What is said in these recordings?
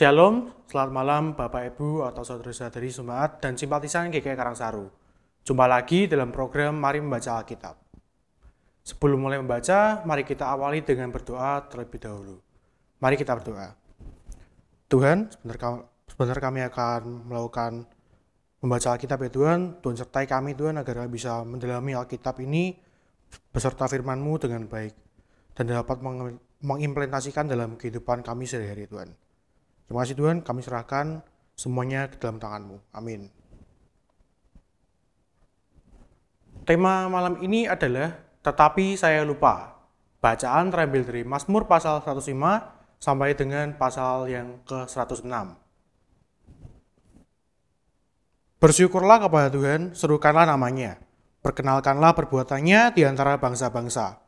Shalom, selamat malam Bapak Ibu atau saudara-saudari semangat dan simpatisan GKI Karangsaru. Jumpa lagi dalam program Mari Membaca Alkitab. Sebelum mulai membaca, mari kita awali dengan berdoa terlebih dahulu. Mari kita berdoa. Tuhan, sebentar kami akan melakukan membaca Alkitab ya Tuhan. Tuhan sertai kami Tuhan agar bisa mendalami Alkitab ini beserta firman-Mu dengan baik dan dapat mengimplementasikan dalam kehidupan kami sehari-hari Tuhan. Terima kasih Tuhan, kami serahkan semuanya ke dalam tanganmu. Amin. Tema malam ini adalah Tetapi Saya Lupa. Bacaan terambil dari Mazmur pasal 105 sampai dengan pasal yang ke-106. Bersyukurlah kepada Tuhan, serukanlah namanya. Perkenalkanlah perbuatannya di antara bangsa-bangsa.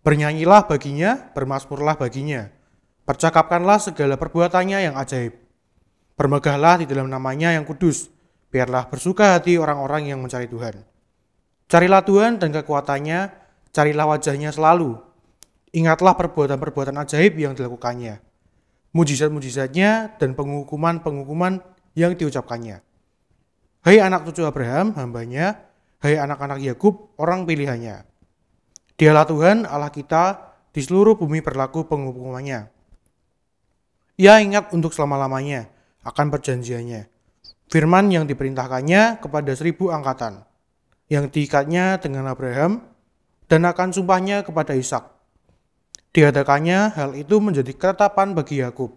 Bernyanyilah baginya, bermasmurlah baginya Percakapkanlah segala perbuatannya yang ajaib. Bermegahlah di dalam namanya yang kudus. Biarlah bersuka hati orang-orang yang mencari Tuhan. Carilah Tuhan dan kekuatannya, carilah wajahnya selalu. Ingatlah perbuatan-perbuatan ajaib yang dilakukannya, mujizat-mujizatnya, dan penghukuman-penghukuman yang diucapkannya. Hai anak cucu Abraham, hambanya, hai anak-anak Yakub, orang pilihannya. Dialah Tuhan, Allah kita, di seluruh bumi berlaku penghukumannya. Ia ya, ingat untuk selama-lamanya akan perjanjiannya. Firman yang diperintahkannya kepada seribu angkatan, yang diikatnya dengan Abraham, dan akan sumpahnya kepada Ishak. Diadakannya hal itu menjadi ketetapan bagi Yakub,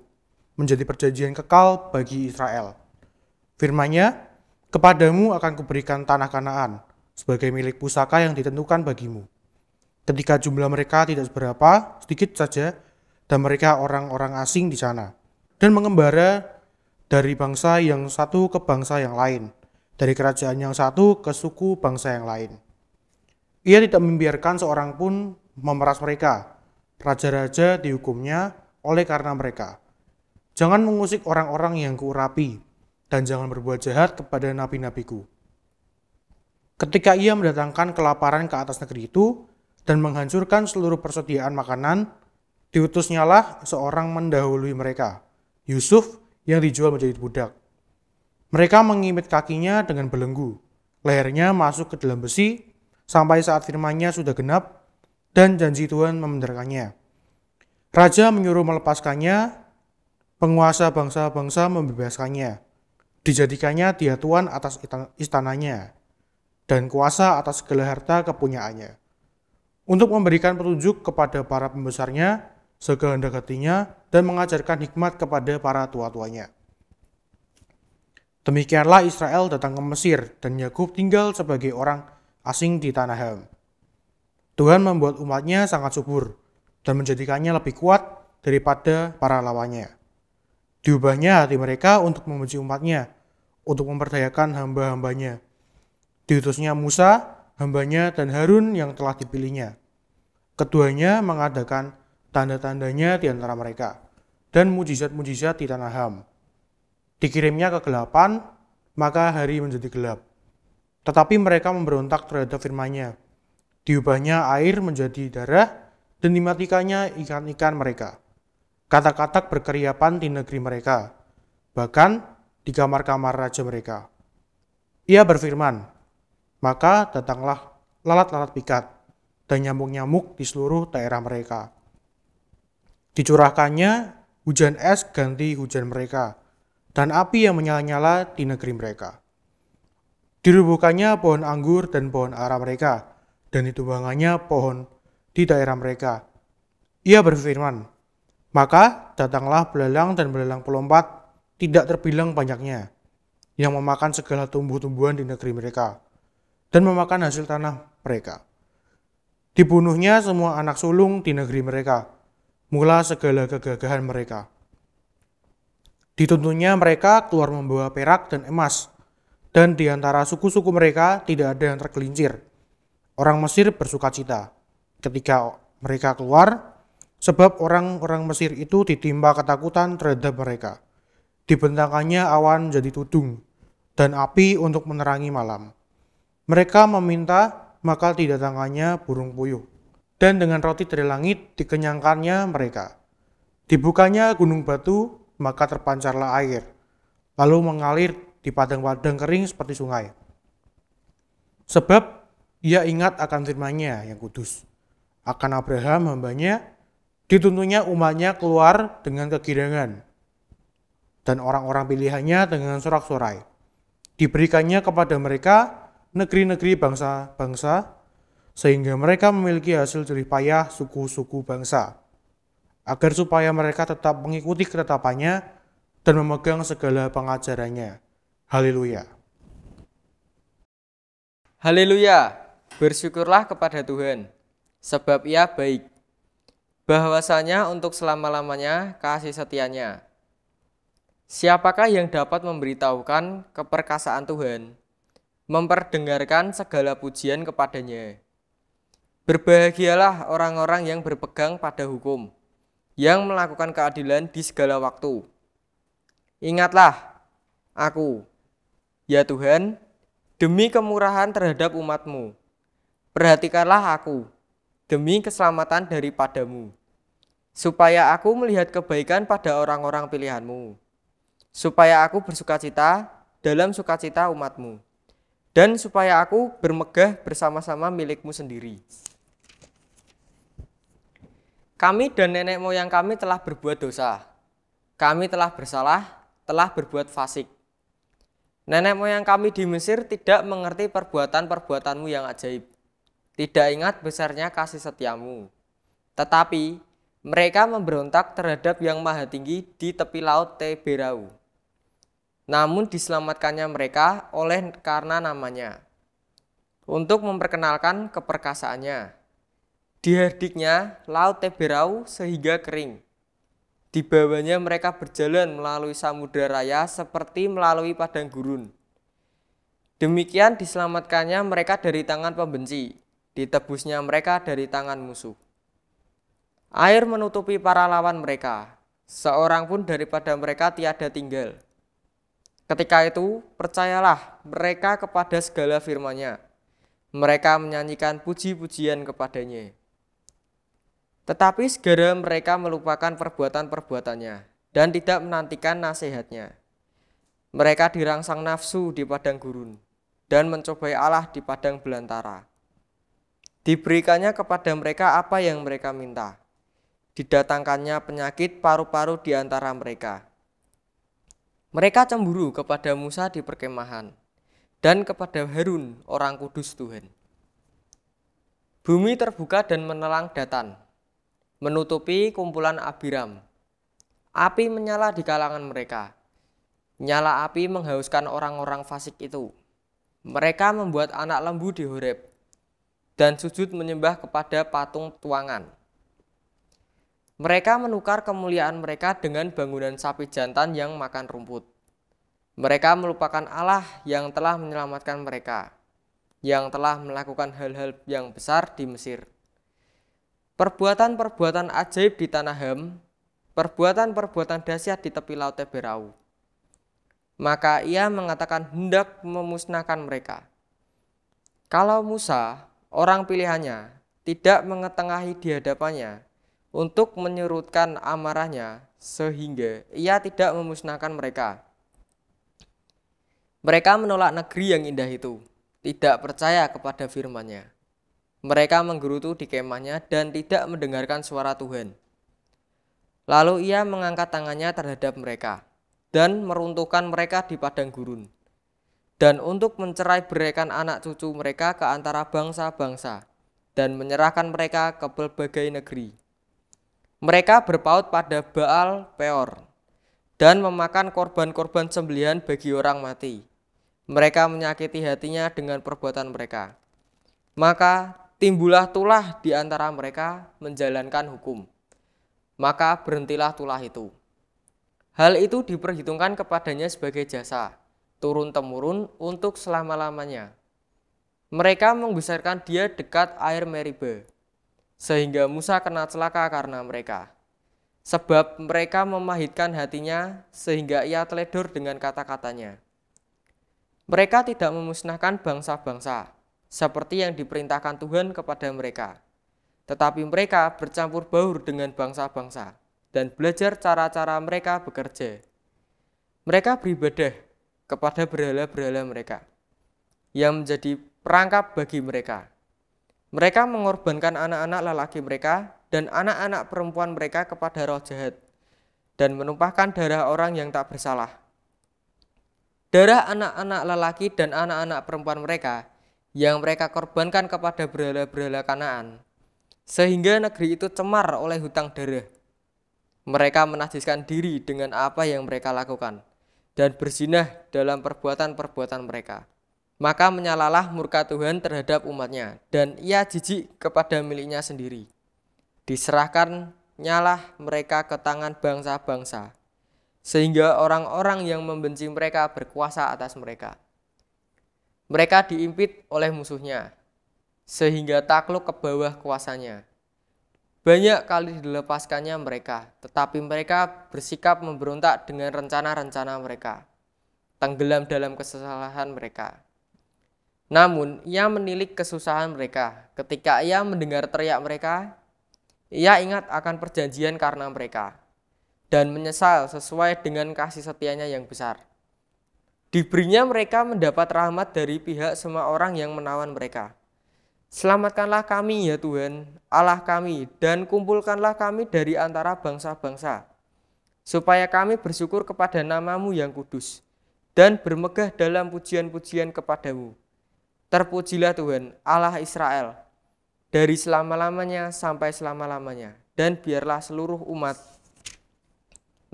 menjadi perjanjian kekal bagi Israel. Firmannya, kepadamu akan kuberikan tanah kanaan, sebagai milik pusaka yang ditentukan bagimu. Ketika jumlah mereka tidak seberapa, sedikit saja, dan mereka orang-orang asing di sana dan mengembara dari bangsa yang satu ke bangsa yang lain, dari kerajaan yang satu ke suku bangsa yang lain. Ia tidak membiarkan seorang pun memeras mereka. Raja-raja dihukumnya oleh karena mereka. Jangan mengusik orang-orang yang kuurapi, dan jangan berbuat jahat kepada nabi-nabiku. Ketika ia mendatangkan kelaparan ke atas negeri itu, dan menghancurkan seluruh persediaan makanan, diutusnyalah seorang mendahului mereka, Yusuf yang dijual menjadi budak. Mereka mengimit kakinya dengan belenggu, lehernya masuk ke dalam besi, sampai saat firmannya sudah genap, dan janji Tuhan membenarkannya. Raja menyuruh melepaskannya, penguasa bangsa-bangsa membebaskannya, dijadikannya dia tuan atas istananya, dan kuasa atas segala harta kepunyaannya. Untuk memberikan petunjuk kepada para pembesarnya sekehendak hatinya dan mengajarkan hikmat kepada para tua-tuanya. Demikianlah Israel datang ke Mesir dan Yakub tinggal sebagai orang asing di tanah Ham. Tuhan membuat umatnya sangat subur dan menjadikannya lebih kuat daripada para lawannya. Diubahnya hati mereka untuk membenci umatnya, untuk memperdayakan hamba-hambanya. Diutusnya Musa, hambanya dan Harun yang telah dipilihnya. Keduanya mengadakan tanda-tandanya di antara mereka, dan mujizat-mujizat di tanah Ham. Dikirimnya kegelapan, maka hari menjadi gelap. Tetapi mereka memberontak terhadap firman-Nya. Diubahnya air menjadi darah, dan dimatikannya ikan-ikan mereka. Kata-kata berkeriapan di negeri mereka, bahkan di kamar-kamar raja mereka. Ia berfirman, maka datanglah lalat-lalat pikat dan nyamuk-nyamuk di seluruh daerah mereka. Dicurahkannya hujan es ganti hujan mereka, dan api yang menyala-nyala di negeri mereka. Dirubuhkannya pohon anggur dan pohon ara mereka, dan ditumbangannya pohon di daerah mereka. Ia berfirman, Maka datanglah belalang dan belalang pelompat, tidak terbilang banyaknya, yang memakan segala tumbuh-tumbuhan di negeri mereka, dan memakan hasil tanah mereka. Dibunuhnya semua anak sulung di negeri mereka, mula segala kegagahan mereka. Dituntunnya mereka keluar membawa perak dan emas, dan di antara suku-suku mereka tidak ada yang tergelincir. Orang Mesir bersuka cita ketika mereka keluar, sebab orang-orang Mesir itu ditimpa ketakutan terhadap mereka. Dibentangkannya awan jadi tudung, dan api untuk menerangi malam. Mereka meminta, maka datangannya burung puyuh dan dengan roti dari langit dikenyangkannya mereka. Dibukanya gunung batu, maka terpancarlah air, lalu mengalir di padang-padang kering seperti sungai. Sebab ia ingat akan firman-Nya yang kudus, akan Abraham hambanya, dituntunnya umatnya keluar dengan kegirangan, dan orang-orang pilihannya dengan sorak-sorai. Diberikannya kepada mereka negeri-negeri bangsa-bangsa sehingga mereka memiliki hasil jerih payah suku-suku bangsa, agar supaya mereka tetap mengikuti ketetapannya dan memegang segala pengajarannya. Haleluya. Haleluya. Bersyukurlah kepada Tuhan, sebab ia baik. Bahwasanya untuk selama-lamanya kasih setianya. Siapakah yang dapat memberitahukan keperkasaan Tuhan? Memperdengarkan segala pujian kepadanya. Berbahagialah orang-orang yang berpegang pada hukum, yang melakukan keadilan di segala waktu. Ingatlah aku, ya Tuhan, demi kemurahan terhadap umatmu. Perhatikanlah aku, demi keselamatan daripadamu, supaya aku melihat kebaikan pada orang-orang pilihanmu, supaya aku bersukacita dalam sukacita umatmu, dan supaya aku bermegah bersama-sama milikmu sendiri. Kami dan nenek moyang kami telah berbuat dosa. Kami telah bersalah, telah berbuat fasik. Nenek moyang kami di Mesir tidak mengerti perbuatan-perbuatanmu yang ajaib. Tidak ingat besarnya kasih setiamu. Tetapi mereka memberontak terhadap yang maha tinggi di tepi laut Teberau. Namun diselamatkannya mereka oleh karena namanya. Untuk memperkenalkan keperkasaannya Diherdiknya laut Teberau sehingga kering. Di bawahnya mereka berjalan melalui samudera raya seperti melalui padang gurun. Demikian diselamatkannya mereka dari tangan pembenci, ditebusnya mereka dari tangan musuh. Air menutupi para lawan mereka, seorang pun daripada mereka tiada tinggal. Ketika itu, percayalah mereka kepada segala firman Mereka menyanyikan puji-pujian kepadanya. Tetapi segera mereka melupakan perbuatan-perbuatannya dan tidak menantikan nasihatnya. Mereka dirangsang nafsu di padang gurun dan mencobai Allah di padang belantara. Diberikannya kepada mereka apa yang mereka minta. Didatangkannya penyakit paru-paru di antara mereka. Mereka cemburu kepada Musa di perkemahan dan kepada Harun, orang kudus Tuhan. Bumi terbuka dan menelang datan, menutupi kumpulan Abiram. Api menyala di kalangan mereka. Nyala api menghauskan orang-orang fasik itu. Mereka membuat anak lembu di Horeb dan sujud menyembah kepada patung tuangan. Mereka menukar kemuliaan mereka dengan bangunan sapi jantan yang makan rumput. Mereka melupakan Allah yang telah menyelamatkan mereka, yang telah melakukan hal-hal yang besar di Mesir. Perbuatan-perbuatan ajaib di tanah Ham, perbuatan-perbuatan dahsyat di tepi laut Teberau. Maka ia mengatakan hendak memusnahkan mereka. Kalau Musa, orang pilihannya, tidak mengetengahi di hadapannya untuk menyurutkan amarahnya sehingga ia tidak memusnahkan mereka. Mereka menolak negeri yang indah itu, tidak percaya kepada firman-Nya. Mereka menggerutu di kemahnya dan tidak mendengarkan suara Tuhan. Lalu ia mengangkat tangannya terhadap mereka dan meruntuhkan mereka di padang gurun. Dan untuk mencerai berikan anak cucu mereka ke antara bangsa-bangsa dan menyerahkan mereka ke berbagai negeri. Mereka berpaut pada Baal Peor dan memakan korban-korban sembelihan bagi orang mati. Mereka menyakiti hatinya dengan perbuatan mereka. Maka timbullah tulah di antara mereka menjalankan hukum. Maka berhentilah tulah itu. Hal itu diperhitungkan kepadanya sebagai jasa, turun-temurun untuk selama-lamanya. Mereka membesarkan dia dekat air Meriba, sehingga Musa kena celaka karena mereka. Sebab mereka memahitkan hatinya sehingga ia teledor dengan kata-katanya. Mereka tidak memusnahkan bangsa-bangsa, seperti yang diperintahkan Tuhan kepada mereka. Tetapi mereka bercampur baur dengan bangsa-bangsa dan belajar cara-cara mereka bekerja. Mereka beribadah kepada berhala-berhala mereka yang menjadi perangkap bagi mereka. Mereka mengorbankan anak-anak lelaki mereka dan anak-anak perempuan mereka kepada roh jahat dan menumpahkan darah orang yang tak bersalah. Darah anak-anak lelaki dan anak-anak perempuan mereka yang mereka korbankan kepada berhala-berhala Kanaan, sehingga negeri itu cemar oleh hutang darah. Mereka menajiskan diri dengan apa yang mereka lakukan dan bersinah dalam perbuatan-perbuatan mereka. Maka menyalalah murka Tuhan terhadap umatnya dan ia jijik kepada miliknya sendiri. Diserahkan nyalah mereka ke tangan bangsa-bangsa sehingga orang-orang yang membenci mereka berkuasa atas mereka. Mereka diimpit oleh musuhnya, sehingga takluk ke bawah kuasanya. Banyak kali dilepaskannya mereka, tetapi mereka bersikap memberontak dengan rencana-rencana mereka, tenggelam dalam kesalahan mereka. Namun, ia menilik kesusahan mereka. Ketika ia mendengar teriak mereka, ia ingat akan perjanjian karena mereka, dan menyesal sesuai dengan kasih setianya yang besar. Diberinya mereka mendapat rahmat dari pihak semua orang yang menawan mereka. Selamatkanlah kami ya Tuhan, Allah kami, dan kumpulkanlah kami dari antara bangsa-bangsa, supaya kami bersyukur kepada namamu yang kudus, dan bermegah dalam pujian-pujian kepadamu. Terpujilah Tuhan, Allah Israel, dari selama-lamanya sampai selama-lamanya, dan biarlah seluruh umat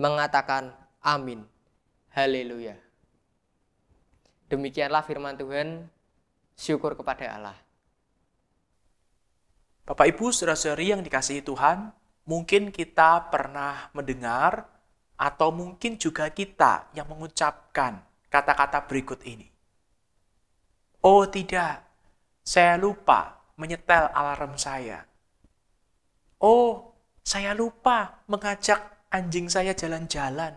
mengatakan amin. Haleluya. Demikianlah firman Tuhan, syukur kepada Allah. Bapak Ibu, saudara-saudari yang dikasihi Tuhan, mungkin kita pernah mendengar atau mungkin juga kita yang mengucapkan kata-kata berikut ini. Oh tidak, saya lupa menyetel alarm saya. Oh, saya lupa mengajak anjing saya jalan-jalan.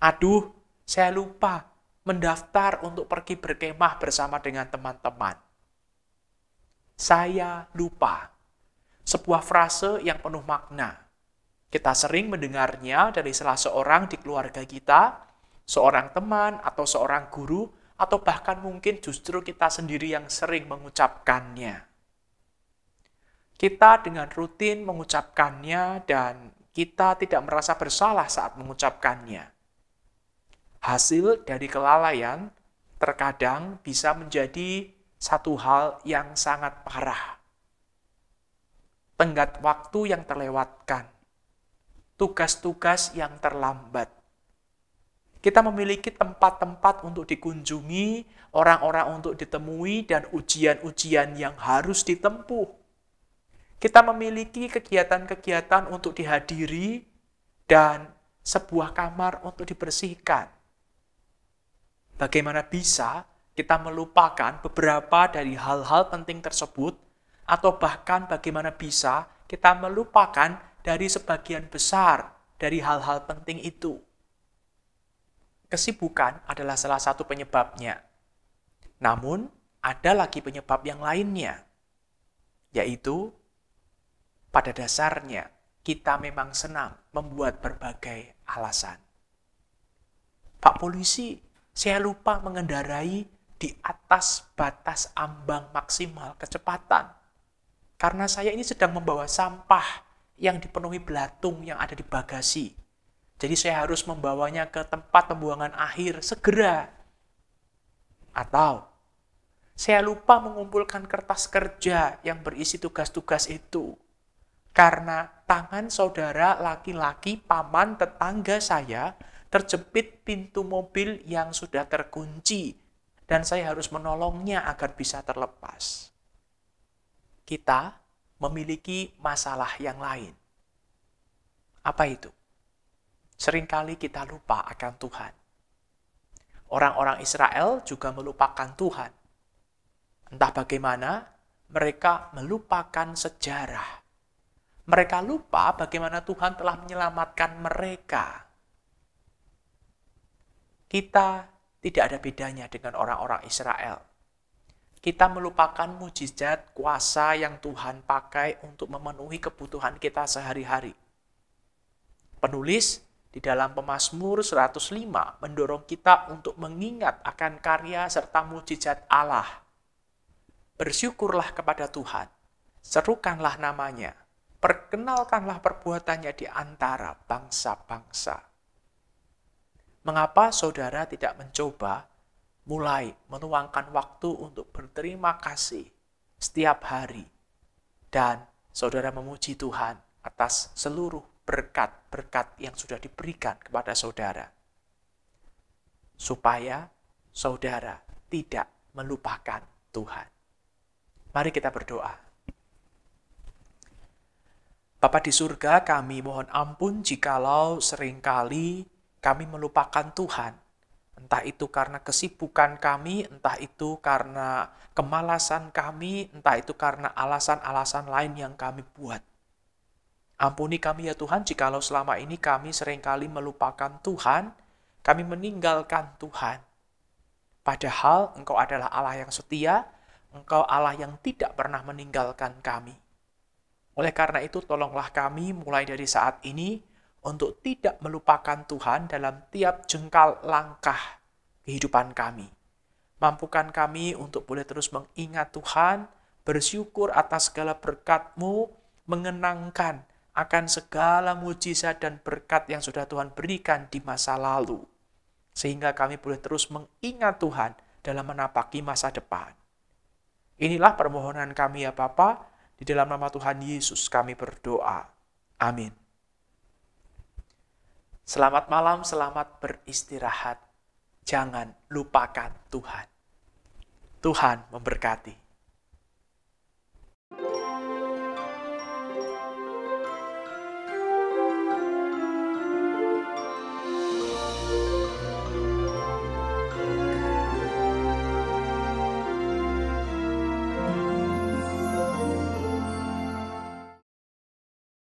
Aduh, saya lupa mendaftar untuk pergi berkemah bersama dengan teman-teman. Saya lupa. Sebuah frase yang penuh makna. Kita sering mendengarnya dari salah seorang di keluarga kita, seorang teman atau seorang guru, atau bahkan mungkin justru kita sendiri yang sering mengucapkannya. Kita dengan rutin mengucapkannya dan kita tidak merasa bersalah saat mengucapkannya hasil dari kelalaian terkadang bisa menjadi satu hal yang sangat parah. Tenggat waktu yang terlewatkan, tugas-tugas yang terlambat. Kita memiliki tempat-tempat untuk dikunjungi, orang-orang untuk ditemui, dan ujian-ujian yang harus ditempuh. Kita memiliki kegiatan-kegiatan untuk dihadiri, dan sebuah kamar untuk dibersihkan bagaimana bisa kita melupakan beberapa dari hal-hal penting tersebut, atau bahkan bagaimana bisa kita melupakan dari sebagian besar dari hal-hal penting itu. Kesibukan adalah salah satu penyebabnya. Namun, ada lagi penyebab yang lainnya, yaitu pada dasarnya kita memang senang membuat berbagai alasan. Pak polisi, saya lupa mengendarai di atas batas ambang maksimal kecepatan. Karena saya ini sedang membawa sampah yang dipenuhi belatung yang ada di bagasi. Jadi saya harus membawanya ke tempat pembuangan akhir segera. Atau saya lupa mengumpulkan kertas kerja yang berisi tugas-tugas itu. Karena tangan saudara laki-laki paman tetangga saya terjepit pintu mobil yang sudah terkunci dan saya harus menolongnya agar bisa terlepas. Kita memiliki masalah yang lain. Apa itu? Seringkali kita lupa akan Tuhan. Orang-orang Israel juga melupakan Tuhan. Entah bagaimana, mereka melupakan sejarah. Mereka lupa bagaimana Tuhan telah menyelamatkan mereka kita tidak ada bedanya dengan orang-orang Israel. Kita melupakan mujizat kuasa yang Tuhan pakai untuk memenuhi kebutuhan kita sehari-hari. Penulis di dalam Pemasmur 105 mendorong kita untuk mengingat akan karya serta mujizat Allah. Bersyukurlah kepada Tuhan, serukanlah namanya, perkenalkanlah perbuatannya di antara bangsa-bangsa. Mengapa saudara tidak mencoba mulai menuangkan waktu untuk berterima kasih setiap hari dan saudara memuji Tuhan atas seluruh berkat-berkat yang sudah diberikan kepada saudara supaya saudara tidak melupakan Tuhan. Mari kita berdoa. Bapa di surga, kami mohon ampun jikalau seringkali kami melupakan Tuhan. Entah itu karena kesibukan kami, entah itu karena kemalasan kami, entah itu karena alasan-alasan lain yang kami buat. Ampuni kami ya Tuhan jikalau selama ini kami seringkali melupakan Tuhan, kami meninggalkan Tuhan. Padahal Engkau adalah Allah yang setia, Engkau Allah yang tidak pernah meninggalkan kami. Oleh karena itu tolonglah kami mulai dari saat ini untuk tidak melupakan Tuhan dalam tiap jengkal langkah kehidupan kami. Mampukan kami untuk boleh terus mengingat Tuhan, bersyukur atas segala berkat-Mu, mengenangkan akan segala mujizat dan berkat yang sudah Tuhan berikan di masa lalu. Sehingga kami boleh terus mengingat Tuhan dalam menapaki masa depan. Inilah permohonan kami ya Bapa, di dalam nama Tuhan Yesus kami berdoa. Amin. Selamat malam, selamat beristirahat. Jangan lupakan Tuhan. Tuhan memberkati.